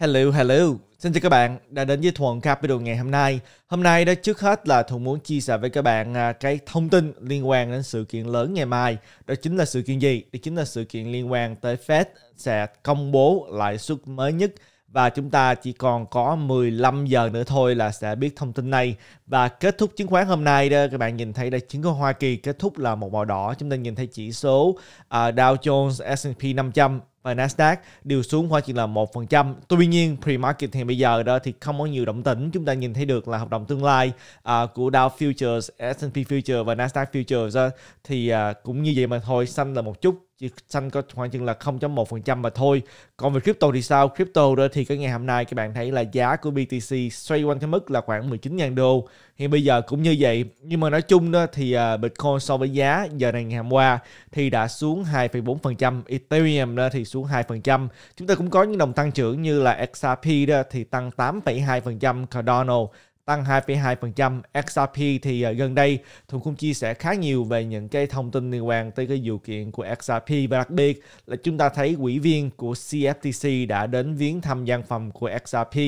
Hello, hello. Xin chào các bạn đã đến với Thuận Capital ngày hôm nay. Hôm nay đó trước hết là Thuận muốn chia sẻ với các bạn à, cái thông tin liên quan đến sự kiện lớn ngày mai. Đó chính là sự kiện gì? Đó chính là sự kiện liên quan tới Fed sẽ công bố lãi suất mới nhất và chúng ta chỉ còn có 15 giờ nữa thôi là sẽ biết thông tin này và kết thúc chứng khoán hôm nay đó các bạn nhìn thấy đây chứng khoán Hoa Kỳ kết thúc là một màu đỏ chúng ta nhìn thấy chỉ số uh, Dow Jones S&P 500 Nasdaq đều xuống khoảng chỉ là 1%. Tuy nhiên pre-market hiện bây giờ đó thì không có nhiều động tĩnh. Chúng ta nhìn thấy được là hợp đồng tương lai uh, của Dow Futures, S&P Futures và Nasdaq Futures uh, thì uh, cũng như vậy mà thôi xanh là một chút xanh có khoảng chừng là 0.1% mà thôi. Còn về crypto thì sao? Crypto đó thì cái ngày hôm nay các bạn thấy là giá của BTC xoay quanh cái mức là khoảng 19.000 đô. Hiện bây giờ cũng như vậy. Nhưng mà nói chung đó thì à, Bitcoin so với giá giờ này ngày hôm qua thì đã xuống 2,4%, Ethereum đó thì xuống 2%. Chúng ta cũng có những đồng tăng trưởng như là XRP đó thì tăng 8,2%, Cardano tăng 2,2%. XRP thì ờ, gần đây Thuận cũng chia sẻ khá nhiều về những cái thông tin liên quan tới cái vụ kiện của XRP và đặc biệt là chúng ta thấy quỹ viên của CFTC đã đến viếng thăm gian phòng của XRP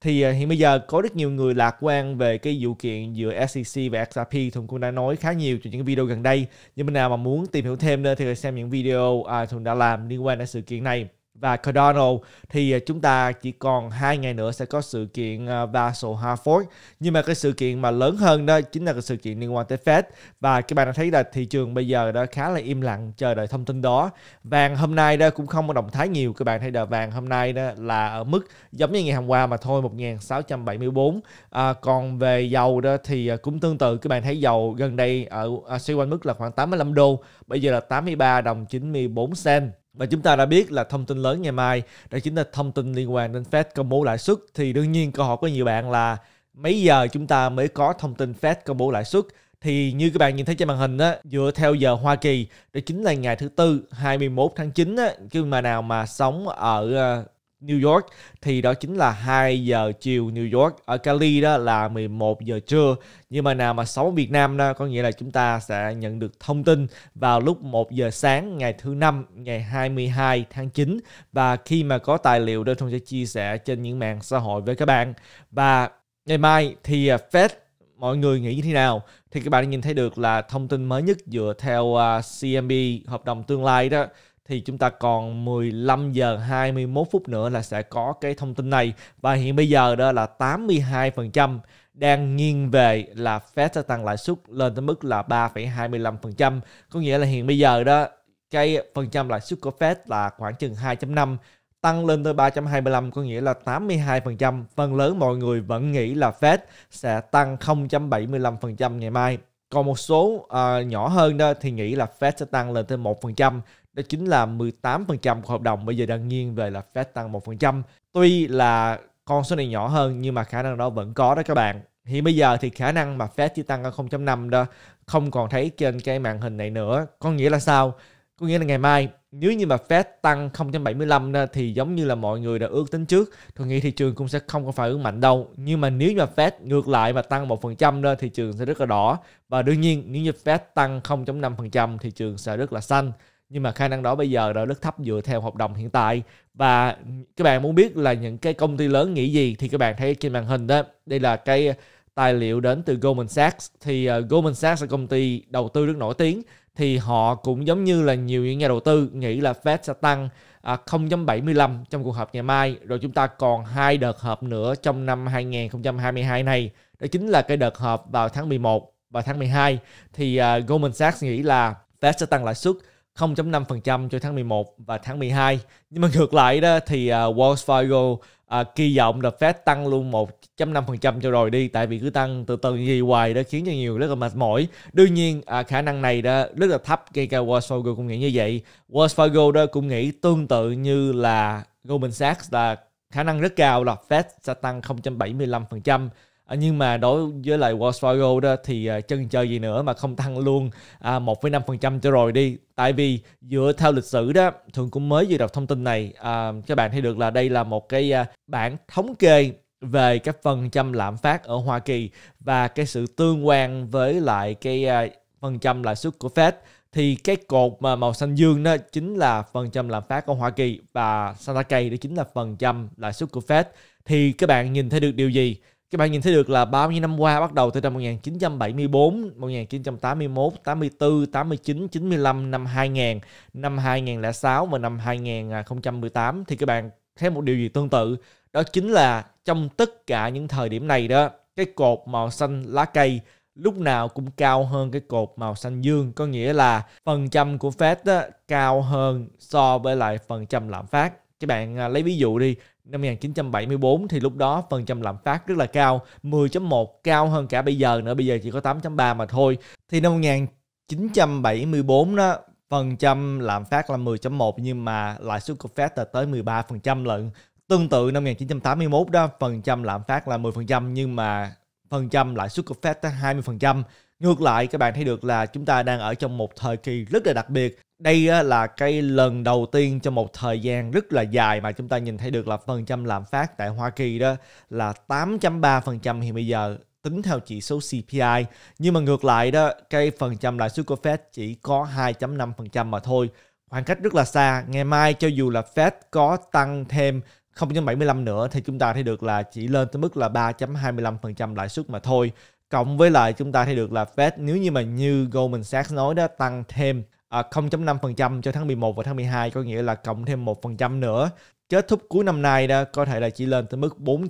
thì ờ, hiện bây giờ có rất nhiều người lạc quan về cái vụ kiện giữa SEC và XRP Thuận cũng đã nói khá nhiều trong những video gần đây nhưng bên nào mà muốn tìm hiểu thêm nữa thì xem những video à, Thuận đã làm liên quan đến sự kiện này và Cardano thì à, chúng ta chỉ còn hai ngày nữa sẽ có sự kiện à, Basel Hartford nhưng mà cái sự kiện mà lớn hơn đó chính là cái sự kiện liên quan tới Fed và các bạn đã thấy là thị trường bây giờ đã khá là im lặng chờ đợi thông tin đó vàng hôm nay đó cũng không có động thái nhiều các bạn thấy là vàng hôm nay đó là ở mức giống như ngày hôm qua mà thôi 1674 à, còn về dầu đó thì à, cũng tương tự các bạn thấy dầu gần đây ở à, xoay quanh mức là khoảng 85 đô bây giờ là 83 đồng 94 cent và chúng ta đã biết là thông tin lớn ngày mai đó chính là thông tin liên quan đến Fed công bố lãi suất thì đương nhiên câu hỏi của nhiều bạn là mấy giờ chúng ta mới có thông tin Fed công bố lãi suất thì như các bạn nhìn thấy trên màn hình á, dựa theo giờ Hoa Kỳ đó chính là ngày thứ tư 21 tháng 9 á, khi mà nào mà sống ở ờ, New York thì đó chính là 2 giờ chiều New York ở Cali đó là 11 giờ trưa nhưng mà nào mà sống ở Việt Nam đó có nghĩa là chúng ta sẽ nhận được thông tin vào lúc 1 giờ sáng ngày thứ năm ngày 22 tháng 9 và khi mà có tài liệu đơn thông sẽ chia sẻ trên những mạng xã hội với các bạn và ngày mai thì à, Fed mọi người nghĩ như thế nào thì các bạn nhìn thấy được là thông tin mới nhất dựa theo à, CMB hợp đồng tương lai đó thì chúng ta còn 15 giờ 21 phút nữa là sẽ có cái thông tin này và hiện bây giờ đó là 82% đang nghiêng về là Fed sẽ tăng lãi suất lên tới mức là 3,25%. Có nghĩa là hiện bây giờ đó cái phần trăm lãi suất của Fed là khoảng chừng 2.5 tăng lên tới 3.25 có nghĩa là 82%. Phần lớn mọi người vẫn nghĩ là Fed sẽ tăng 0.75% ngày mai. Còn một số uh, nhỏ hơn đó thì nghĩ là Fed sẽ tăng lên tới 1% đó chính là 18% của hợp đồng bây giờ đang nghiêng về là Fed tăng 1%. Tuy là con số này nhỏ hơn nhưng mà khả năng đó vẫn có đó các bạn. Hiện bây giờ thì khả năng mà Fed chỉ tăng ở 0.5 đó không còn thấy trên cái màn hình này nữa. Có nghĩa là sao? Có nghĩa là ngày mai nếu như mà Fed tăng 0.75 đó, thì giống như là mọi người đã ước tính trước tôi nghĩ thị trường cũng sẽ không có phải ứng mạnh đâu nhưng mà nếu như mà Fed ngược lại mà tăng 1% đó thị trường sẽ rất là đỏ và đương nhiên nếu như Fed tăng 0.5% thị trường sẽ rất là xanh nhưng mà khả năng đó bây giờ đã rất thấp dựa theo hợp đồng hiện tại và các bạn muốn biết là những cái công ty lớn nghĩ gì thì các bạn thấy trên màn hình đó đây là cái tài liệu đến từ Goldman Sachs thì uh, Goldman Sachs là công ty đầu tư rất nổi tiếng thì họ cũng giống như là nhiều những nhà đầu tư nghĩ là Fed sẽ tăng uh, à, 0.75 trong cuộc họp ngày mai rồi chúng ta còn hai đợt họp nữa trong năm 2022 này đó chính là cái đợt họp vào tháng 11 và tháng 12 thì uh, Goldman Sachs nghĩ là Fed sẽ tăng lãi suất 0.5% cho tháng 11 và tháng 12. Nhưng mà ngược lại đó thì uh, Wells Fargo uh, kỳ vọng là Fed tăng luôn 1.5% cho rồi đi tại vì cứ tăng từ từ như hoài đó khiến cho nhiều rất là mệt mỏi. Đương nhiên uh, khả năng này đó rất là thấp ngay cả Wells Fargo cũng nghĩ như vậy. Wells Fargo đó cũng nghĩ tương tự như là Goldman Sachs là khả năng rất cao là Fed sẽ tăng 0 À, nhưng mà đối với lại Wells Fargo đó thì à, chân chờ gì nữa mà không tăng luôn à, 1,5% cho rồi đi tại vì dựa theo lịch sử đó thường cũng mới vừa đọc thông tin này à, các bạn thấy được là đây là một cái à, bản thống kê về cái phần trăm lạm phát ở Hoa Kỳ và cái sự tương quan với lại cái à, phần trăm lãi suất của Fed thì cái cột mà màu xanh dương đó chính là phần trăm lạm phát của Hoa Kỳ và xanh lá cây đó chính là phần trăm lãi suất của Fed thì các bạn nhìn thấy được điều gì các bạn nhìn thấy được là bao nhiêu năm qua bắt đầu từ năm 1974, 1981, 84, 89, 95, năm 2000, năm 2006 và năm 2018 thì các bạn thấy một điều gì tương tự đó chính là trong tất cả những thời điểm này đó cái cột màu xanh lá cây lúc nào cũng cao hơn cái cột màu xanh dương có nghĩa là phần trăm của Fed đó, cao hơn so với lại phần trăm lạm phát các bạn à, lấy ví dụ đi năm 1974 thì lúc đó phần trăm lạm phát rất là cao, 10.1 cao hơn cả bây giờ nữa, bây giờ chỉ có 8.3 mà thôi. Thì năm 1974 đó phần trăm lạm phát là 10.1 nhưng mà lãi suất của Fed là tới 13% lận. Tương tự năm 1981 đó phần trăm lạm phát là 10% nhưng mà phần trăm lãi suất của Fed tới 20%. Ngược lại các bạn thấy được là chúng ta đang ở trong một thời kỳ rất là đặc biệt đây là cái lần đầu tiên trong một thời gian rất là dài mà chúng ta nhìn thấy được là phần trăm lạm phát tại Hoa Kỳ đó là 8.3% hiện bây giờ tính theo chỉ số CPI. Nhưng mà ngược lại đó, cái phần trăm lãi suất của Fed chỉ có 2.5% mà thôi. Khoảng cách rất là xa. Ngày mai cho dù là Fed có tăng thêm 0.75 nữa thì chúng ta thấy được là chỉ lên tới mức là 3.25% lãi suất mà thôi. Cộng với lại chúng ta thấy được là Fed nếu như mà như Goldman Sachs nói đó tăng thêm à, 0.5% cho tháng 11 và tháng 12 có nghĩa là cộng thêm 1% nữa. Kết thúc cuối năm nay đó có thể là chỉ lên tới mức 4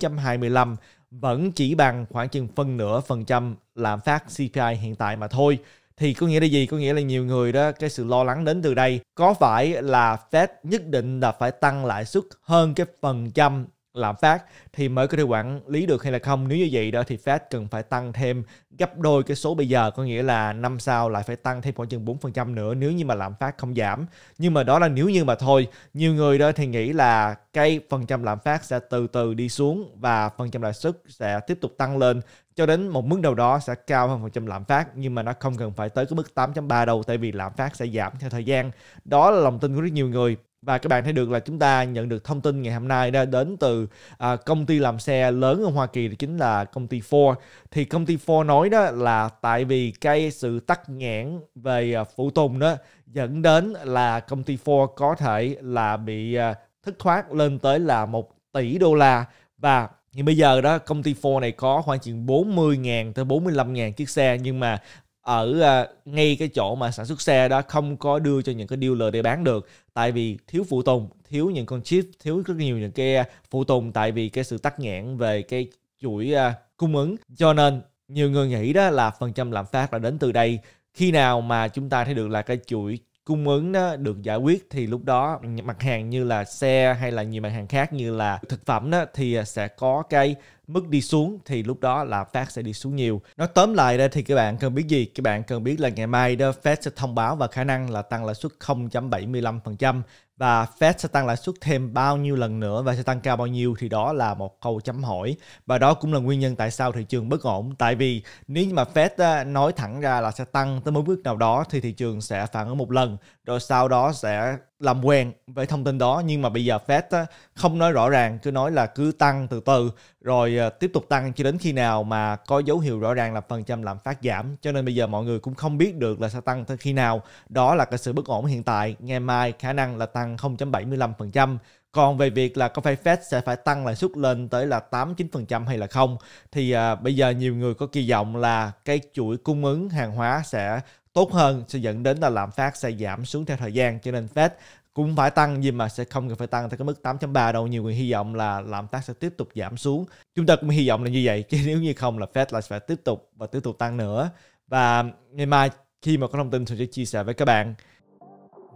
vẫn chỉ bằng khoảng chừng phân nửa phần trăm lạm phát CPI hiện tại mà thôi. Thì có nghĩa là gì? Có nghĩa là nhiều người đó cái sự lo lắng đến từ đây có phải là Fed nhất định là phải tăng lãi suất hơn cái phần trăm lạm phát thì mới có thể quản lý được hay là không nếu như vậy đó thì Fed cần phải tăng thêm gấp đôi cái số bây giờ có nghĩa là năm sau lại phải tăng thêm khoảng chừng 4% nữa nếu như mà lạm phát không giảm nhưng mà đó là nếu như mà thôi nhiều người đó thì nghĩ là cái phần trăm lạm phát sẽ từ từ đi xuống và phần trăm lãi suất sẽ tiếp tục tăng lên cho đến một mức nào đó sẽ cao hơn phần trăm lạm phát nhưng mà nó không cần phải tới cái mức 8.3 đâu tại vì lạm phát sẽ giảm theo thời gian đó là lòng tin của rất nhiều người và các bạn thấy được là chúng ta nhận được thông tin ngày hôm nay đã đến từ à, công ty làm xe lớn ở Hoa Kỳ thì chính là công ty Ford thì công ty Ford nói đó là tại vì cái sự tắc nghẽn về à, phụ tùng đó dẫn đến là công ty Ford có thể là bị à, thất thoát lên tới là một tỷ đô la và nhưng bây giờ đó công ty Ford này có khoảng chừng 40.000 tới 45.000 chiếc xe nhưng mà ở à, ngay cái chỗ mà sản xuất xe đó không có đưa cho những cái dealer để bán được tại vì thiếu phụ tùng thiếu những con chip thiếu rất nhiều những cái à, phụ tùng tại vì cái sự tắc nghẽn về cái chuỗi à, cung ứng cho nên nhiều người nghĩ đó là phần trăm lạm phát là đến từ đây khi nào mà chúng ta thấy được là cái chuỗi cung ứng đó được giải quyết thì lúc đó mặt hàng như là xe hay là nhiều mặt hàng khác như là thực phẩm đó thì sẽ có cái mức đi xuống thì lúc đó là Fed sẽ đi xuống nhiều. Nói tóm lại đây thì các bạn cần biết gì? Các bạn cần biết là ngày mai đó Fed sẽ thông báo và khả năng là tăng lãi suất 0.75% và Fed sẽ tăng lãi suất thêm bao nhiêu lần nữa và sẽ tăng cao bao nhiêu thì đó là một câu chấm hỏi và đó cũng là nguyên nhân tại sao thị trường bất ổn tại vì nếu như mà Fed nói thẳng ra là sẽ tăng tới một bước nào đó thì thị trường sẽ phản ứng một lần rồi sau đó sẽ làm quen với thông tin đó nhưng mà bây giờ Fed không nói rõ ràng cứ nói là cứ tăng từ từ rồi ờ, tiếp tục tăng cho đến khi nào mà có dấu hiệu rõ ràng là phần trăm lạm phát giảm cho nên bây giờ mọi người cũng không biết được là sẽ tăng tới khi nào đó là cái sự bất ổn hiện tại ngày mai khả năng là tăng 0.75% còn về việc là có phải Fed sẽ phải tăng lãi suất lên tới là 8-9% hay là không thì à, bây giờ nhiều người có kỳ vọng là cái chuỗi cung ứng hàng hóa sẽ tốt hơn sẽ dẫn đến là lạm phát sẽ giảm xuống theo thời gian cho nên Fed cũng phải tăng nhưng mà sẽ không cần phải tăng tới cái mức 8.3 đâu nhiều người hy vọng là lạm phát sẽ tiếp tục giảm xuống chúng ta cũng hy vọng là như vậy chứ nếu như không là Fed lại sẽ tiếp tục và tiếp tục tăng nữa và ngày mai khi mà có thông tin tôi sẽ chia sẻ với các bạn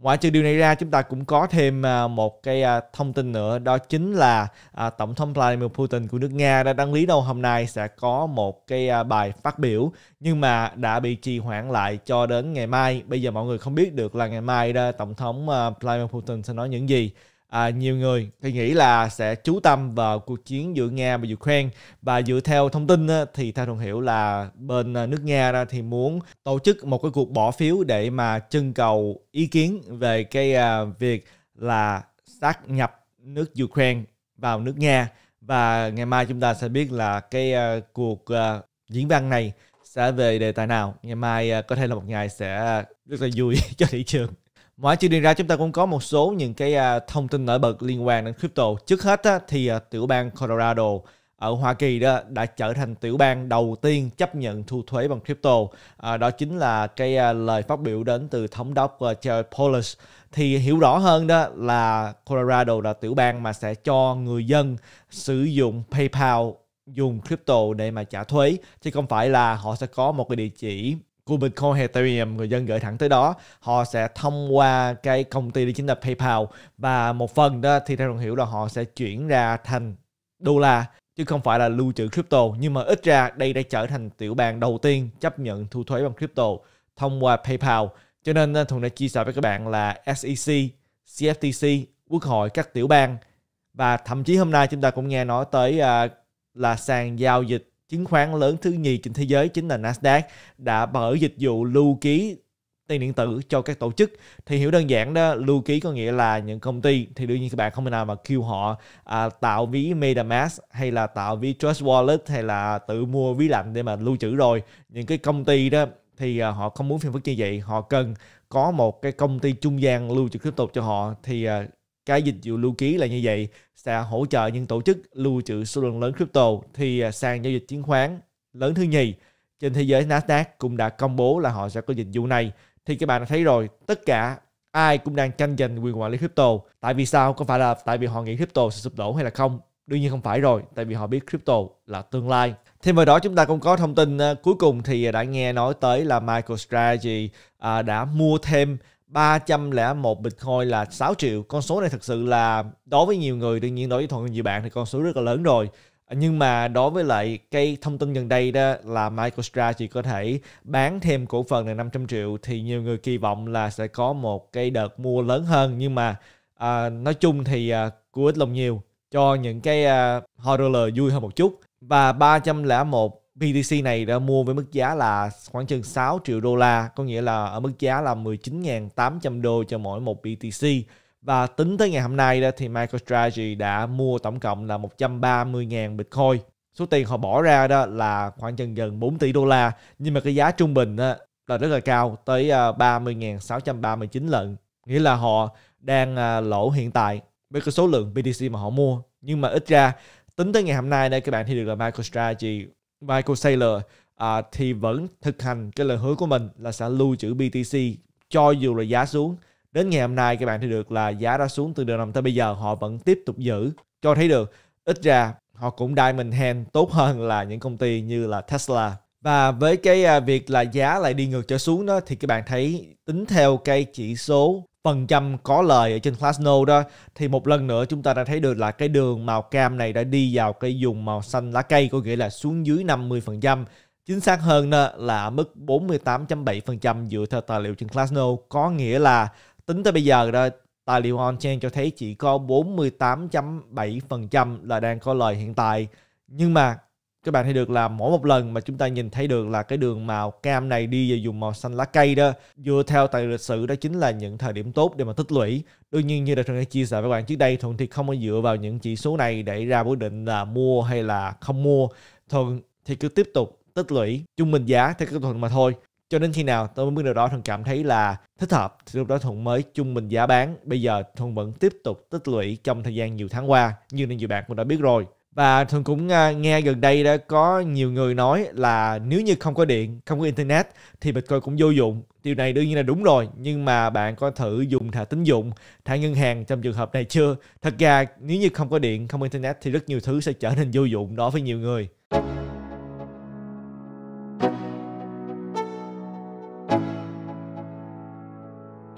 Ngoại trừ điều này ra chúng ta cũng có thêm à, một cái à, thông tin nữa đó chính là à, Tổng thống Vladimir Putin của nước Nga đã đăng lý đầu hôm nay sẽ có một cái bài phát biểu nhưng mà đã bị trì hoãn lại cho đến ngày mai. Bây giờ mọi người không biết được là ngày mai đó Tổng thống Vladimir Putin sẽ nói những gì à, nhiều người thì nghĩ là sẽ chú tâm vào cuộc chiến giữa Nga và Ukraine và dựa theo thông tin thì theo Thuận Hiểu là bên à, nước Nga ra thì muốn tổ chức một cái cuộc bỏ phiếu để mà trưng cầu ý kiến về cái à, việc là sát nhập nước Ukraine vào nước Nga và ngày mai chúng ta sẽ biết là cái à, cuộc diễn văn này sẽ về đề tài nào ngày mai có thể là một ngày sẽ rất là vui cho thị trường Ngoài chương trình ra chúng ta cũng có một số những cái à, thông tin nổi bật liên quan đến crypto. Trước hết á, thì à, tiểu bang Colorado ở Hoa Kỳ đó đã trở thành tiểu bang đầu tiên chấp nhận thu thuế bằng crypto. À, đó chính là cái à, lời phát biểu đến từ thống đốc uh, Jared Polis. Thì hiểu rõ hơn đó là Colorado là tiểu bang mà sẽ cho người dân sử dụng PayPal dùng crypto để mà trả thuế chứ không phải là họ sẽ có một cái địa chỉ của Bitcoin hay Ethereum người dân gửi thẳng tới đó họ sẽ thông qua cái công ty đi chính là PayPal và một phần đó thì theo đồng hiểu là họ sẽ chuyển ra thành đô la chứ không phải là lưu trữ crypto nhưng mà ít ra đây đã trở thành tiểu bang đầu tiên chấp nhận thu thuế bằng crypto thông qua PayPal cho nên ờ, Thuận đã chia sẻ với các bạn là SEC, CFTC, Quốc hội các tiểu bang và thậm chí hôm nay chúng ta cũng nghe nói tới uh, là sàn giao dịch chứng khoán lớn thứ nhì trên thế giới chính là Nasdaq đã mở dịch vụ lưu ký tiền điện tử cho các tổ chức thì hiểu đơn giản đó lưu ký có nghĩa là những công ty thì đương nhiên các bạn không thể nào mà kêu họ à, tạo ví MetaMask hay là tạo ví Trust Wallet hay là tự mua ví lạnh để mà lưu trữ rồi những cái công ty đó thì à, họ không muốn phiền phức như vậy họ cần có một cái công ty trung gian lưu trữ tiếp tục cho họ thì à, cái dịch vụ lưu ký là như vậy sẽ hỗ trợ những tổ chức lưu trữ số lượng lớn crypto thì à, sàn giao dịch chứng khoán lớn thứ nhì trên thế giới Nasdaq cũng đã công bố là họ sẽ có dịch vụ này thì các bạn đã thấy rồi tất cả ai cũng đang tranh giành quyền quản lý crypto tại vì sao có phải là tại vì họ nghĩ crypto sẽ sụp đổ hay là không đương nhiên không phải rồi tại vì họ biết crypto là tương lai thêm vào đó chúng ta cũng có thông tin à, cuối cùng thì đã nghe nói tới là MicroStrategy uh, đã mua thêm 301 Bitcoin là 6 triệu. Con số này thật sự là đối với nhiều người, đương nhiên đối với thuận nhiều bạn thì con số rất là lớn rồi. Nhưng mà đối với lại cái thông tin gần đây đó là MicroStrategy có thể bán thêm cổ phần là 500 triệu thì nhiều người kỳ vọng là sẽ có một cái đợt mua lớn hơn nhưng mà à, nói chung thì à, cú ít lòng nhiều cho những cái uh, horror vui hơn một chút và 301 BTC này đã mua với mức giá là khoảng chừng 6 triệu đô la, có nghĩa là ở mức giá là 19.800 đô cho mỗi một BTC. Và tính tới ngày hôm nay đó thì MicroStrategy đã mua tổng cộng là 130.000 Bitcoin. Số tiền họ bỏ ra đó là khoảng chừng gần 4 tỷ đô la, nhưng mà cái giá trung bình đó là rất là cao, tới 30.639 à, lận. Nghĩa là họ đang à, lỗ hiện tại với cái số lượng BTC mà họ mua. Nhưng mà ít ra tính tới ngày hôm nay đây các bạn thì được là MicroStrategy Michael Saylor à, thì vẫn thực hành cái lời hứa của mình là sẽ lưu trữ BTC cho dù là giá xuống đến ngày hôm nay các bạn thấy được là giá đã xuống từ đầu năm tới bây giờ họ vẫn tiếp tục giữ cho thấy được ít ra họ cũng diamond hand tốt hơn là những công ty như là Tesla và với cái à, việc là giá lại đi ngược trở xuống đó thì các bạn thấy tính theo cái chỉ số phần trăm có lời ở trên Glassnode đó thì một lần nữa chúng ta đã thấy được là cái đường màu cam này đã đi vào cái vùng màu xanh lá cây có nghĩa là xuống dưới 50%. Chính xác hơn đó là mức 48.7% dựa theo tài liệu trên Glassnode có nghĩa là tính tới bây giờ đó tài liệu on-chain cho thấy chỉ có 48.7% là đang có lời hiện tại. Nhưng mà các bạn thấy được là mỗi một lần mà chúng ta nhìn thấy được là cái đường màu cam này đi và dùng màu xanh lá cây đó dựa theo tài lịch sử đó chính là những thời điểm tốt để mà tích lũy đương nhiên như là thuận đã chia sẻ với bạn trước đây thuận thì không có dựa vào những chỉ số này để ra quyết định là mua hay là không mua thuận thì cứ tiếp tục tích lũy trung bình giá theo cái thuận mà thôi cho đến khi nào tôi mới biết điều đó thuận cảm thấy là thích hợp thì lúc đó thuận mới trung bình giá bán bây giờ thuận vẫn tiếp tục tích lũy trong thời gian nhiều tháng qua như những nhiều bạn cũng đã biết rồi và thường cũng à, nghe gần đây đã có nhiều người nói là nếu như không có điện không có internet thì bitcoin cũng vô dụng điều này đương nhiên là đúng rồi nhưng mà bạn có thử dùng thẻ tín dụng thẻ ngân hàng trong trường hợp này chưa thật ra nếu như không có điện không có internet thì rất nhiều thứ sẽ trở nên vô dụng đối với nhiều người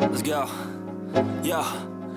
Let's go. Yeah.